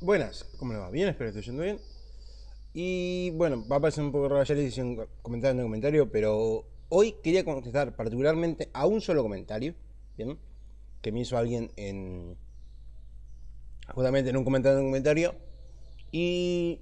Buenas, ¿cómo le va? Bien, espero que esté yendo bien. Y bueno, va a parecer un poco raro, Ayer y hice un en el comentario, pero hoy quería contestar particularmente a un solo comentario, ¿bien? Que me hizo alguien en. justamente en un comentario en un comentario. Y.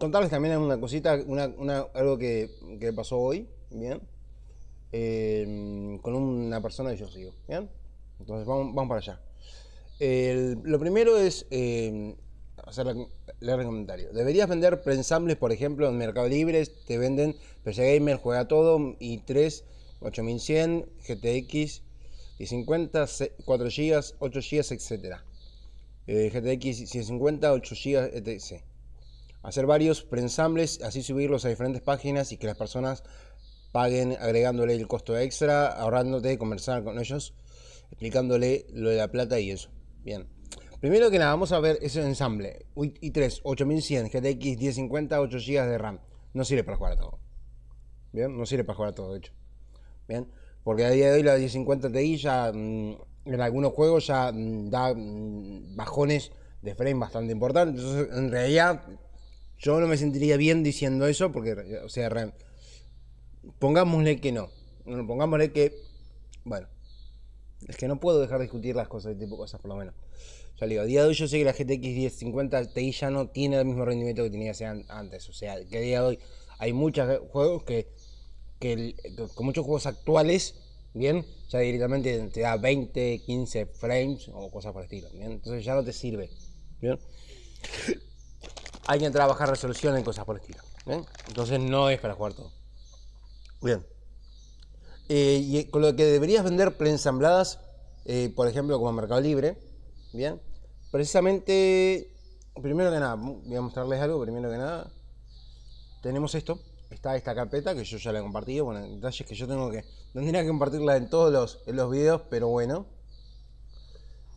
contarles también una cosita, una, algo que, pasó hoy, ¿bien? Eh, con una persona que yo sigo, ¿bien? Entonces vamos para allá lo primero es leer em, el comentario. Deberías vender prensables, por ejemplo, en Mercado Libre, te venden PC Gamer, juega todo, y 3 8100, GTX, y 50, 4 GB, 8 GB, etc. GTX 150, 8 GB, etc. Hacer varios prensables, así subirlos a diferentes páginas y que las personas paguen agregándole el costo extra, ahorrándote, conversar con ellos, explicándole lo de la plata y eso. Bien. Primero que nada, vamos a ver ese ensamble. i3 8100, GTX 1050, 8 GB de RAM. No sirve para jugar a todo. Bien, no sirve para jugar a todo, de hecho. Bien, porque a día de hoy la 1050 Ti ya mm, en algunos juegos ya mm, da mm, bajones de frame bastante importantes. Entonces, en realidad, yo no me sentiría bien diciendo eso porque, o sea, pongámosle que no. Pongámosle que, bueno, es que no puedo dejar de discutir las cosas, de tipo cosas, por lo menos. Ya digo, a día de hoy yo sé que la GTX 1050 Ti ya no tiene el mismo rendimiento que tenía antes. O sea, que a día de hoy hay muchos juegos que, con muchos juegos actuales, bien, ya directamente te da 20, 15 frames o cosas por el estilo, Entonces ya no te sirve, bien. Hay que trabajar a resolución en cosas por el estilo, Entonces no es para jugar todo. Bien. Eh, y con lo que deberías vender preensambladas, eh, por ejemplo, como Mercado Libre, ¿bien? Precisamente, primero que nada, voy a mostrarles algo, primero que nada, tenemos esto, está esta carpeta que yo ya la he compartido, bueno, detalles que yo tengo que, tendría que compartirla en todos los, en videos, pero bueno,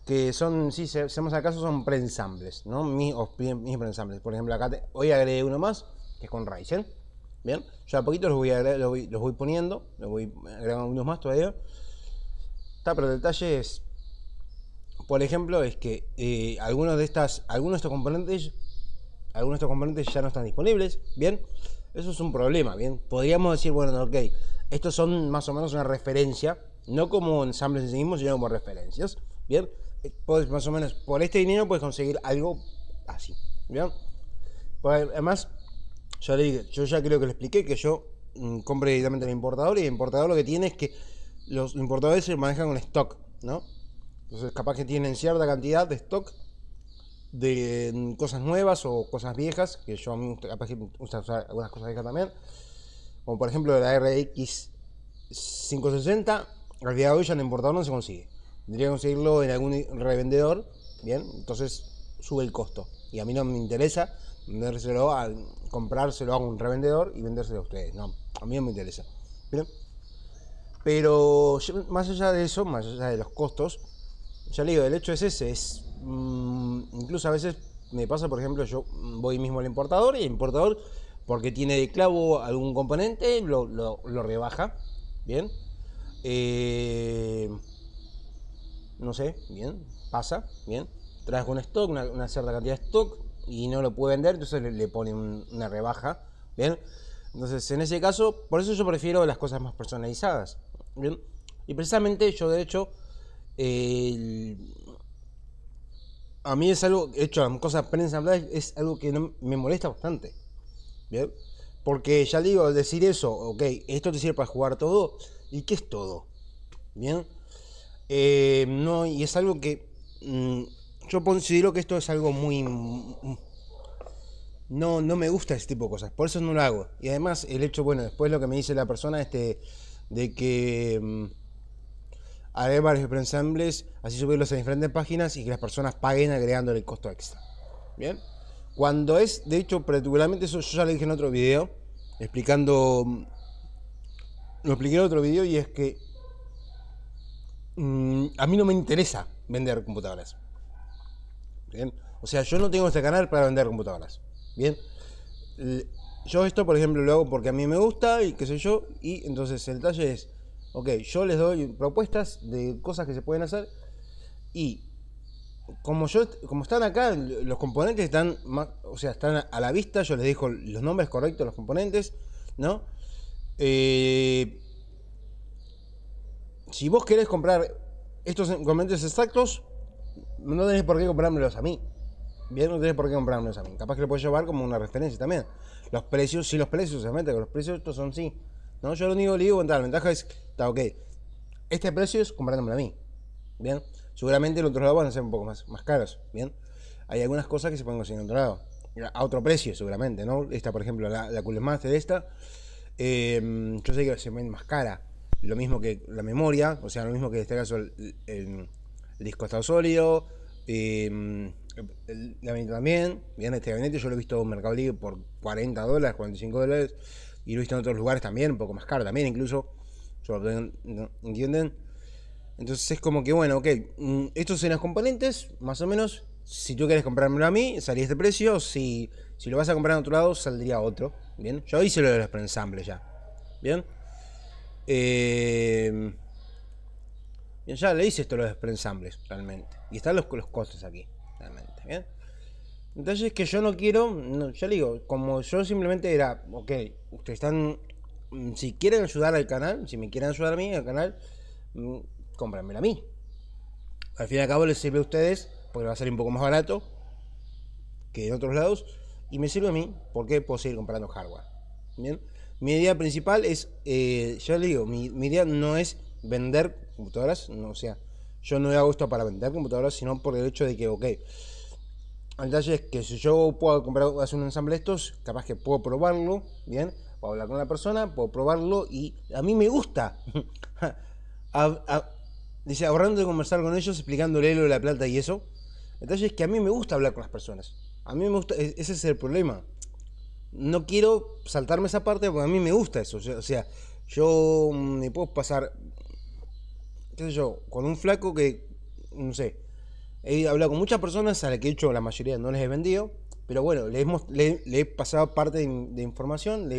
que son, si hacemos acaso, son preensambles, ¿no? Mis, mis preensambles, por ejemplo, acá hoy agregué uno más, que es con Ryzen, Bien, ya a poquito los voy, los, voy, poniendo, los voy agregando unos más todavía. Está, pero el detalle es, por ejemplo, es que eh, algunos de estas, algunos estos componentes, algunos estos componentes ya no están disponibles, bien. Eso es un problema, bien. Podríamos decir, bueno, ok, estos son más o menos una referencia, no como ensambles en sí mismos, sino como referencias, bien. Eh, puedes, más o menos por este dinero puedes conseguir algo así, bien. además, yo ya creo que le expliqué que yo mm, compro directamente al importador y el importador lo que tiene es que los importadores se manejan con stock, ¿no? Entonces capaz que tienen cierta cantidad de stock de mm, cosas nuevas o cosas viejas, que yo a mí capaz me usar algunas cosas viejas también, como por ejemplo la RX 560, al día de hoy ya en el importador no se consigue. Tendría que conseguirlo en algún revendedor, ¿bien? Entonces sube el costo. Y a mí no me interesa venderlo al, comprárselo a un revendedor y vendérselo a ustedes. No, a mí no me interesa. Pero, pero más allá de eso, más allá de los costos, ya le digo, el hecho es ese, es mm, incluso a veces me pasa, por ejemplo, yo voy mismo al importador y el importador, porque tiene de clavo algún componente, lo, rebaja, ¿bien? Eh, no sé, bien, pasa, bien, traes un stock, una cierta cantidad de stock, y no lo puede vender, entonces le, pone una rebaja, ¿bien? Entonces, en ese caso, por eso yo prefiero las cosas más personalizadas, ¿bien? Y precisamente yo, de hecho, a mí es algo, hecho, cosas cosa es algo que me molesta bastante, ¿bien? Porque ya digo, al decir eso, ok, esto te sirve para jugar todo, ¿y qué es todo? ¿Bien? Eh, no, y es algo que mm, yo considero que esto es algo muy... Mm, no, no me gusta ese tipo de cosas, por eso no lo hago. Y además el hecho, bueno, después lo que me dice la persona, este, de que mm, haré varios ensambles, así subirlos a diferentes páginas y que las personas paguen agregándole el costo extra. Bien. Cuando es, de hecho, particularmente eso yo ya lo dije en otro video, explicando. Mm, lo expliqué en otro video y es que. a mí no me interesa vender computadoras. O sea, yo no tengo este canal para vender computadoras, ¿bien? Yo esto, por ejemplo, lo hago porque a mí me gusta y qué sé yo, y entonces el detalle es, ok, yo les doy propuestas de cosas que se pueden hacer y como yo como están acá los componentes están más, o sea, están a la vista, yo les dejo los nombres correctos de los componentes, ¿no? Eh, si vos querés comprar estos componentes exactos, no tenés por qué comprármelos a mí. Bien, no tenés por qué comprármelos a mí. Capaz que lo puedes llevar como una referencia también. Los precios, sí, los precios, obviamente que los precios estos son sí. No, yo lo único que le digo, la ventaja es, está ok, este precio es comprándomelo a mí. Bien, seguramente en otros lados van a ser un poco más, más caros. Bien, hay algunas cosas que se pueden conseguir en otro lado. A otro precio, seguramente, ¿no? Esta, por ejemplo, la, la Master, esta, eh, yo sé que se vende más cara. Lo mismo que la memoria, o sea, lo mismo que en este caso el, disco estado sólido, eh, el, también, bien este gabinete, yo lo he visto en Mercado por 40 dólares, 45 dólares, y lo he visto en otros lugares también, un poco más caro también incluso, ¿entienden? Entonces es como que, bueno, ok, mm, estos son los componentes, más o menos, si tú quieres comprármelo a mí, salía este precio, si, si lo vas a comprar en otro lado, saldría otro, ¿bien? Yo hice lo de los pre-ensambles ya, ¿bien? Eh ya le hice esto los desprensambles, realmente. Y están los, los costes aquí, realmente. Bien. Entonces que yo no quiero, ya le digo, como yo simplemente era, ok, ustedes están, mm, si quieren ayudar al canal, si me quieren ayudar a mí, al canal, mm, cómpranmela a mí. Al fin y al cabo les sirve a ustedes, porque va a ser un poco más barato que en otros lados, y me sirve a mí, porque puedo seguir comprando hardware. Bien, mi idea principal es, eh, ya le digo, mi, mi idea no es vender computadoras, no, o sea, yo no hago esto para vender computadoras, sino por el hecho de que, ok, el detalle es que si yo puedo comprar, hacer un ensamble de estos, capaz que puedo probarlo, bien, puedo hablar con la persona, puedo probarlo y a mí me gusta. dice, ahorrando de conversar con ellos, explicándole lo de la plata y eso. El detalle es que a mí me gusta hablar con las personas. A mí me gusta, e, ese es el problema. No quiero saltarme esa parte porque a mí me gusta eso. O sea, yo mm, me puedo pasar qué yo, con un flaco que, no sé, he hablado con muchas personas a las que he hecho la mayoría no les he vendido, pero bueno, le, he pasado parte de, información,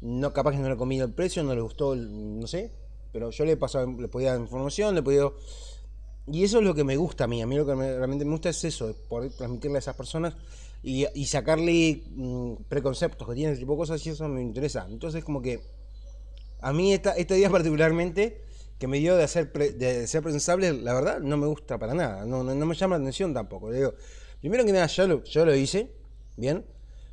no capaz que no le comido el precio, no le gustó, no sé, pero yo le he pasado, le podía dar información, le he podido Y eso es lo que me gusta a mí, a mí lo que realmente me gusta es eso, poder transmitirle a esas personas y, sacarle mm, preconceptos que tienen tipo cosas y eso me interesa. Entonces como que a mí esta, este día particularmente que me dio de ser, de ser presentable, la verdad, no me gusta para nada. No, me llama la atención tampoco. Le digo, primero que nada, yo lo, yo lo hice, ¿bien?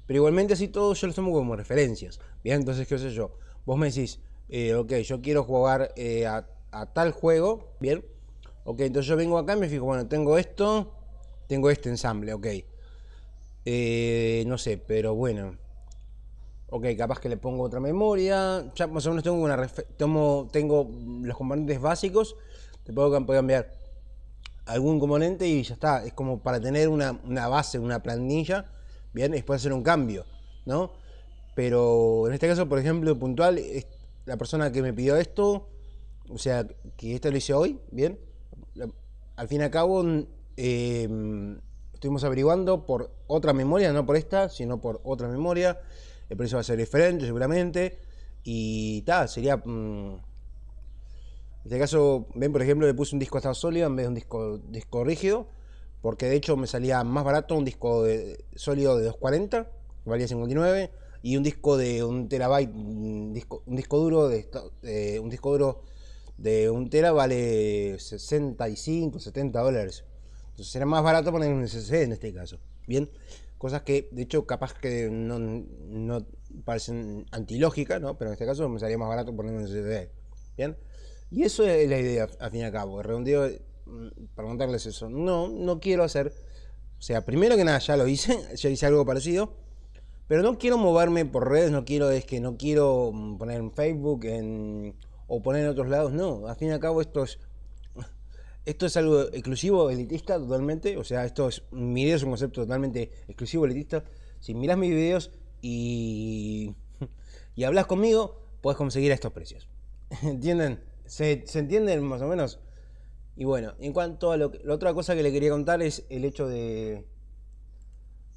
Pero igualmente así todos yo lo tomo como referencias, ¿bien? Entonces, qué sé yo, vos me decís, eh, ok, yo quiero jugar eh, a, tal juego, ¿bien? Ok, entonces yo vengo acá y me fijo, bueno, tengo esto, tengo este ensamble, ok. Eh, no sé, pero bueno, ok, capaz que le pongo otra memoria, ya más o menos tengo, una tengo los componentes básicos, te puedo cambiar algún componente y ya está, es como para tener una, base, una planilla, bien, después hacer un cambio, ¿no? Pero en este caso, por ejemplo, puntual, la persona que me pidió esto, o sea, que esto lo hice hoy, bien, al fin y al cabo em, estuvimos averiguando por otra memoria, no por esta, sino por otra memoria el precio va a ser diferente seguramente. Y tal, sería... Mm, en este caso, ven, por ejemplo, le puse un disco estado sólido en vez de un disco, disco rígido, porque de hecho me salía más barato un disco de, sólido de 240, valía 59, y un disco de un terabyte, un disco, duro de un disco duro de un tera vale 65, 70 dólares. Entonces era más barato poner un SSD en este caso. Bien cosas que de hecho capaz que no, no parecen antilógicas, ¿no? pero en este caso me salía más barato poner en CD. ¿Bien? Y eso es la idea, al fin y al cabo. Mm, preguntarles eso. No, no quiero hacer. O sea, primero que nada, ya lo hice, ya hice algo parecido. Pero no quiero moverme por redes, no quiero, es que no quiero mm, poner en Facebook o poner en otros lados. No, al fin y al cabo, esto es ¿Esto es algo exclusivo elitista totalmente? O sea, esto es, mi video es un concepto totalmente exclusivo elitista. Si mirás mis videos y, y hablas conmigo, puedes conseguir a estos precios. ¿Entienden? ¿Se, entienden más o menos? Y bueno, en cuanto a lo que, la otra cosa que le quería contar es el hecho de...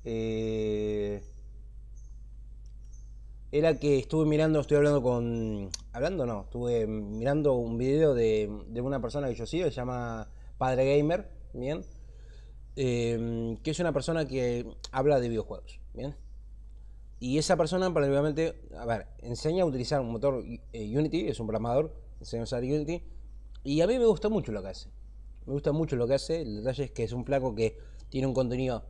Eh, era que estuve mirando, estoy hablando con. Hablando no, estuve mirando un video de, de una persona que yo sigo, se llama Padre Gamer, ¿bien? Em, que es una persona que habla de videojuegos, ¿bien? Y esa persona prácticamente a ver, enseña a utilizar un motor eh, Unity, es un programador, enseña a usar Unity, y a mí me gusta mucho lo que hace. Me gusta mucho lo que hace, el detalle es que es un flaco que tiene un contenido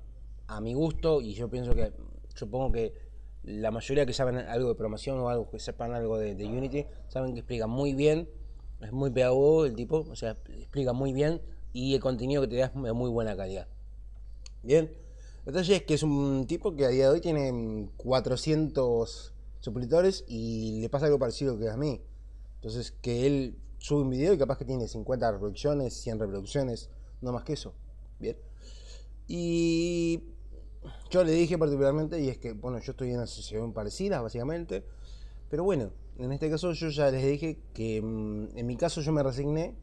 a mi gusto y yo pienso que, supongo que la mayoría que saben algo de programación o algo que sepan algo de, Unity, saben que explica muy bien, es muy pedagogo el tipo, o sea, explica muy bien y el contenido que te da es de muy buena calidad. Bien, entonces es que es un tipo que a día de hoy tiene 400 mm, suscriptores y le pasa algo parecido que a mí. Entonces, que él sube un video y capaz que tiene 50 reproducciones, 100 reproducciones, no más que eso. Bien. Y yo le dije particularmente, y es que, bueno, yo estoy en una parecida, básicamente, pero bueno, en este caso yo ya les dije que mm, en mi caso yo me resigné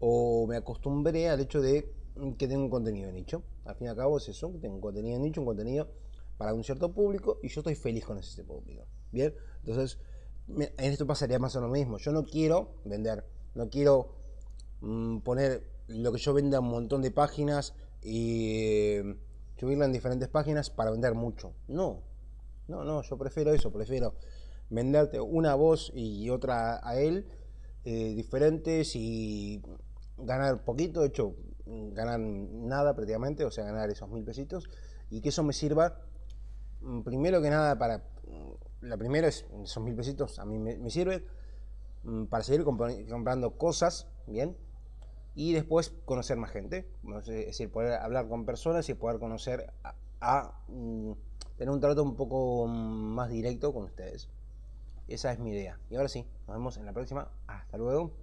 o me acostumbré al hecho de que tengo un contenido de nicho. Al fin y al cabo es eso, que tengo un contenido de nicho, un contenido para un cierto público y yo estoy feliz con ese público. Bien, entonces en esto pasaría más o lo mismo. Yo no quiero vender, no quiero mm, poner lo que yo venda un montón de páginas y eh, subirla en diferentes páginas para vender mucho. No, no, no, yo prefiero eso, prefiero venderte una voz y otra a él eh, diferentes y ganar poquito, de hecho, ganar nada prácticamente, o sea, ganar esos mil pesitos y que eso me sirva mm, primero que nada para mm, la primera es esos mil pesitos a mí me, me sirve mm, para seguir comprando cosas bien y después conocer más gente, es decir, poder hablar con personas y poder conocer a, mm, tener un trato un poco mm, más directo con ustedes. Esa es mi idea. Y ahora sí, nos vemos en la próxima. Hasta luego.